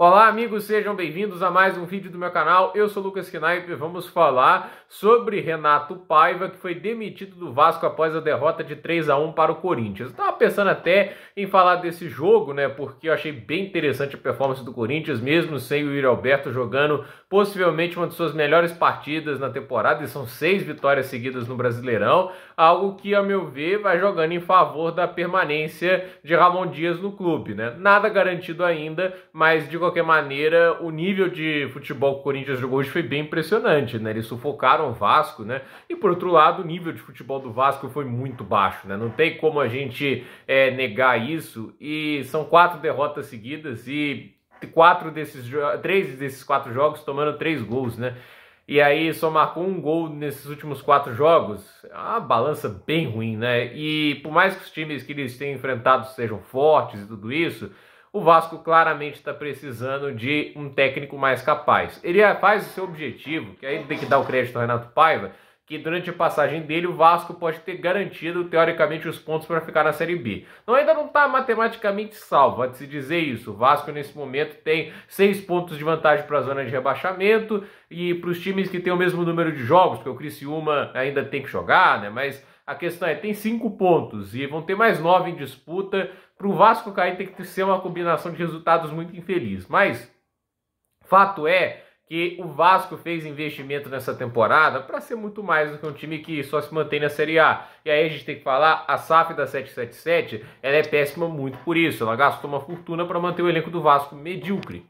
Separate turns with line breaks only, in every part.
Olá amigos, sejam bem-vindos a mais um vídeo do meu canal. Eu sou Lucas Knaip e vamos falar sobre Renato Paiva, que foi demitido do Vasco após a derrota de 3 a 1 para o Corinthians. Eu tava pensando até em falar desse jogo, né? Porque eu achei bem interessante a performance do Corinthians, mesmo sem o Yuri Alberto jogando possivelmente uma de suas melhores partidas na temporada, e são seis vitórias seguidas no Brasileirão, algo que, a meu ver, vai jogando em favor da permanência de Ramon Dias no clube, né? Nada garantido ainda, mas de qualquer maneira, o nível de futebol que o Corinthians jogou hoje foi bem impressionante, né? Eles sufocaram o Vasco, né? E por outro lado, o nível de futebol do Vasco foi muito baixo, né? Não tem como a gente é, negar isso. E são quatro derrotas seguidas e quatro desses três desses quatro jogos tomando três gols, né? E aí só marcou um gol nesses últimos quatro jogos. É a balança bem ruim, né? E por mais que os times que eles têm enfrentado sejam fortes e tudo isso, o Vasco claramente está precisando de um técnico mais capaz. Ele é, faz o seu objetivo, que aí tem que dar o crédito ao Renato Paiva, que durante a passagem dele o Vasco pode ter garantido teoricamente os pontos para ficar na Série B. Não ainda não está matematicamente salvo, pode se dizer isso. O Vasco nesse momento tem seis pontos de vantagem para a zona de rebaixamento e para os times que têm o mesmo número de jogos, porque o Criciúma ainda tem que jogar, né? Mas a questão é, tem cinco pontos e vão ter mais nove em disputa. Para o Vasco cair tem que ser uma combinação de resultados muito infeliz. Mas fato é que o Vasco fez investimento nessa temporada para ser muito mais do que um time que só se mantém na Série A. E aí a gente tem que falar, a SAF da 777, ela é péssima muito por isso. Ela gastou uma fortuna para manter o elenco do Vasco medíocre.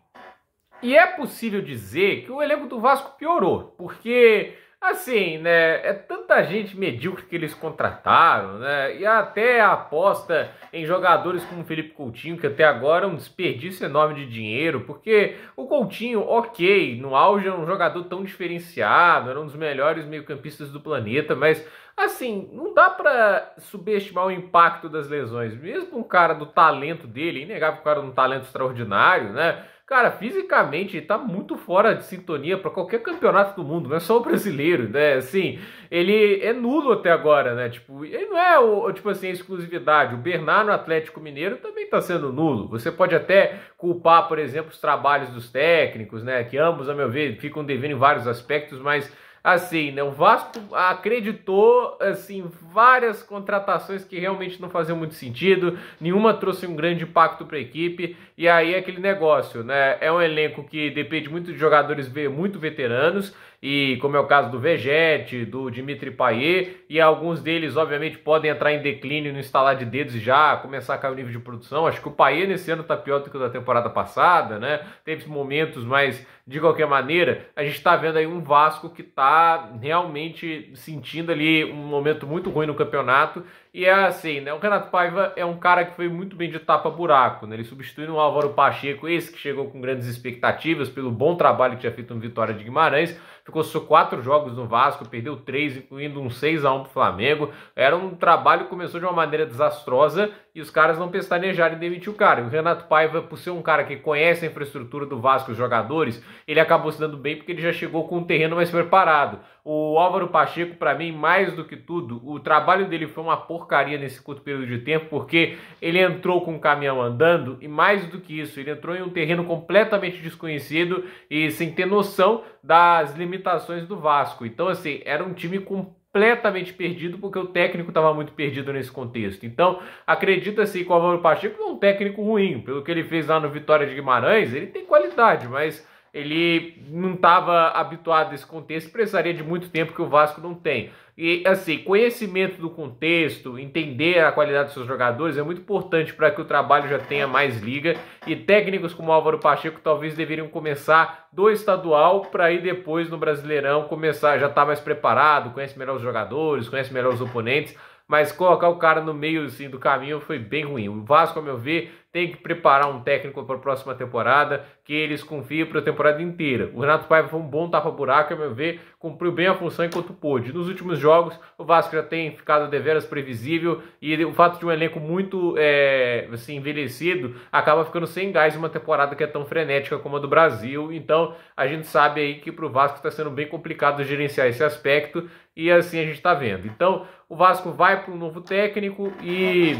E é possível dizer que o elenco do Vasco piorou, porque Assim, né? É tanta gente medíocre que eles contrataram, né? E até a aposta em jogadores como Felipe Coutinho, que até agora é um desperdício enorme de dinheiro, porque o Coutinho, ok, no auge é um jogador tão diferenciado, era um dos melhores meio-campistas do planeta, mas assim, não dá para subestimar o impacto das lesões. Mesmo um cara do talento dele, inegável que o cara é um talento extraordinário, né? Cara, fisicamente está muito fora de sintonia para qualquer campeonato do mundo, não é só o brasileiro, né? Assim, ele é nulo até agora, né? Tipo, ele não é o, tipo assim, a exclusividade. O Bernard no Atlético Mineiro também está sendo nulo. Você pode até culpar, por exemplo, os trabalhos dos técnicos, né? Que ambos, a meu ver, ficam devendo em vários aspectos, mas assim, né? O Vasco acreditou assim várias contratações que realmente não faziam muito sentido, nenhuma trouxe um grande impacto para a equipe. E aí é aquele negócio, né? É um elenco que depende muito de jogadores muito veteranos e como é o caso do Vegete, do Dimitri Payet, e alguns deles, obviamente, podem entrar em declínio no instalar de dedos e já começar a cair o nível de produção. Acho que o Payet nesse ano está pior do que o da temporada passada, né? Teve momentos, mas de qualquer maneira, a gente está vendo aí um Vasco que está realmente sentindo ali um momento muito ruim no campeonato. E é assim, né? O Renato Paiva é um cara que foi muito bem de tapa-buraco, né? Ele substituiu o Álvaro Pacheco, esse que chegou com grandes expectativas pelo bom trabalho que tinha feito no Vitória de Guimarães, ficou só quatro jogos no Vasco, perdeu três, incluindo um 6 a 1 pro Flamengo. Era um trabalho que começou de uma maneira desastrosa e os caras não pestanejaram e demitiu o cara. o Renato Paiva, por ser um cara que conhece a infraestrutura do Vasco, os jogadores, ele acabou se dando bem porque ele já chegou com um terreno mais preparado. O Álvaro Pacheco, para mim, mais do que tudo, o trabalho dele foi uma porcaria nesse curto período de tempo, porque ele entrou com o um caminhão andando e mais do que isso, ele entrou em um terreno completamente desconhecido e sem ter noção das limitações limitações do Vasco. Então, assim, era um time completamente perdido, porque o técnico estava muito perdido nesse contexto. Então, acredita-se que o Álvaro Pacheco é um técnico ruim. Pelo que ele fez lá no Vitória de Guimarães, ele tem qualidade, mas ele não estava habituado a esse contexto, precisaria de muito tempo que o Vasco não tem. E assim, conhecimento do contexto, entender a qualidade dos seus jogadores é muito importante para que o trabalho já tenha mais liga. E técnicos como Álvaro Pacheco talvez deveriam começar do estadual para ir depois no Brasileirão começar, já estar tá mais preparado, conhece melhor os jogadores, conhece melhor os oponentes mas colocar o cara no meio assim, do caminho foi bem ruim. O Vasco, a meu ver, tem que preparar um técnico para a próxima temporada, que eles confiam para a temporada inteira. O Renato Paiva foi um bom tapa-buraco, a meu ver, cumpriu bem a função enquanto pôde. Nos últimos jogos, o Vasco já tem ficado deveras previsível e o fato de um elenco muito é, assim, envelhecido acaba ficando sem gás em uma temporada que é tão frenética como a do Brasil. Então, a gente sabe aí que para o Vasco está sendo bem complicado gerenciar esse aspecto e assim a gente está vendo. Então, o Vasco vai para um novo técnico e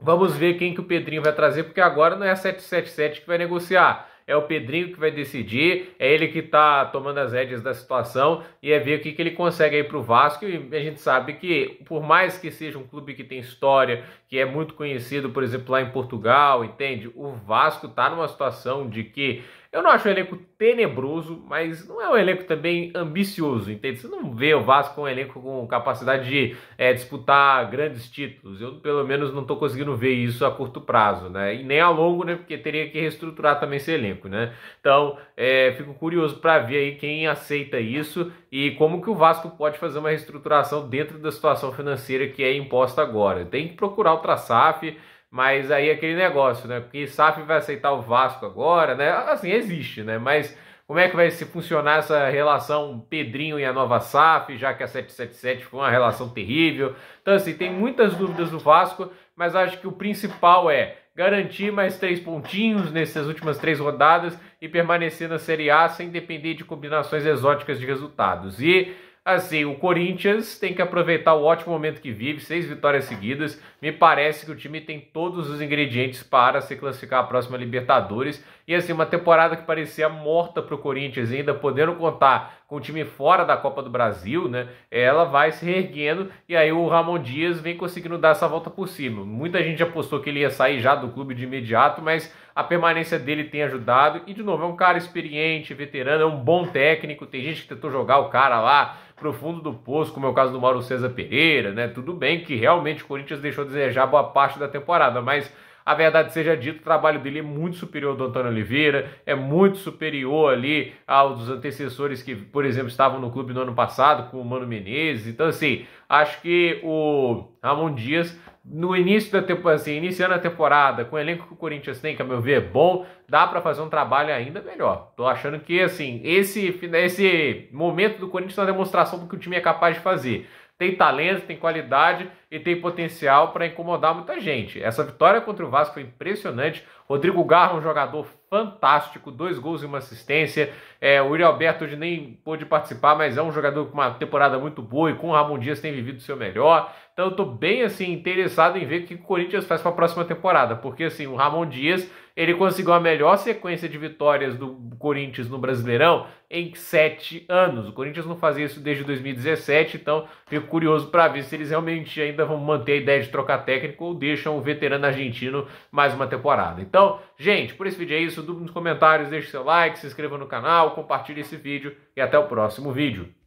Vamos ver quem que o Pedrinho vai trazer, porque agora não é a 777 que vai negociar. É o Pedrinho que vai decidir, é ele que está tomando as rédeas da situação e é ver o que, que ele consegue aí para o Vasco. E a gente sabe que, por mais que seja um clube que tem história, que é muito conhecido, por exemplo, lá em Portugal, entende? O Vasco está numa situação de que eu não acho um elenco tenebroso, mas não é um elenco também ambicioso, entende? Você não vê o Vasco um elenco com capacidade de é, disputar grandes títulos. Eu, pelo menos, não estou conseguindo ver isso a curto prazo, né? E nem a longo, né? Porque teria que reestruturar também esse elenco, né? Então, é, fico curioso para ver aí quem aceita isso e como que o Vasco pode fazer uma reestruturação dentro da situação financeira que é imposta agora. Tem que procurar o Traçaf. Mas aí aquele negócio, né? Porque SAF vai aceitar o Vasco agora, né? Assim, existe, né? Mas como é que vai se funcionar essa relação Pedrinho e a nova SAF, já que a 777 foi uma relação terrível. Então, assim, tem muitas dúvidas do Vasco, mas acho que o principal é garantir mais três pontinhos nessas últimas três rodadas e permanecer na Série A sem depender de combinações exóticas de resultados. E assim, o Corinthians tem que aproveitar o ótimo momento que vive, seis vitórias seguidas. Me parece que o time tem todos os ingredientes para se classificar à próxima Libertadores e assim, uma temporada que parecia morta para o Corinthians, ainda podendo contar com o time fora da Copa do Brasil, né? Ela vai se reerguendo e aí o Ramon Dias vem conseguindo dar essa volta por cima. Muita gente apostou que ele ia sair já do clube de imediato, mas a permanência dele tem ajudado. E de novo, é um cara experiente, veterano, é um bom técnico. Tem gente que tentou jogar o cara lá pro fundo do poço, como é o caso do Mauro César Pereira, né? Tudo bem que realmente o Corinthians deixou desejar boa parte da temporada, mas a verdade seja dita, o trabalho dele é muito superior ao do Antônio Oliveira, é muito superior ali aos antecessores que, por exemplo, estavam no clube no ano passado, com o Mano Menezes. Então, assim, acho que o Ramon Dias no início da temporada, assim, iniciando a temporada, com o elenco que o Corinthians tem, que a meu ver é bom, dá para fazer um trabalho ainda melhor. Tô achando que, assim, esse, esse momento do Corinthians é uma demonstração do que o time é capaz de fazer tem talento, tem qualidade e tem potencial para incomodar muita gente. Essa vitória contra o Vasco foi impressionante. Rodrigo Garro, um jogador fantástico, dois gols e uma assistência. É, o Yuri Alberto hoje nem pôde participar, mas é um jogador com uma temporada muito boa e com o Ramon Dias tem vivido o seu melhor. Então eu tô bem assim interessado em ver o que o Corinthians faz para a próxima temporada, porque assim, o Ramon Dias, ele conseguiu a melhor sequência de vitórias do Corinthians no Brasileirão em sete anos. O Corinthians não fazia isso desde 2017, então fico curioso para ver se eles realmente ainda vão manter a ideia de trocar técnico ou deixam o veterano argentino mais uma temporada. Então, Gente, por esse vídeo é isso. Dúvida nos comentários, deixe seu like, se inscreva no canal, compartilhe esse vídeo e até o próximo vídeo.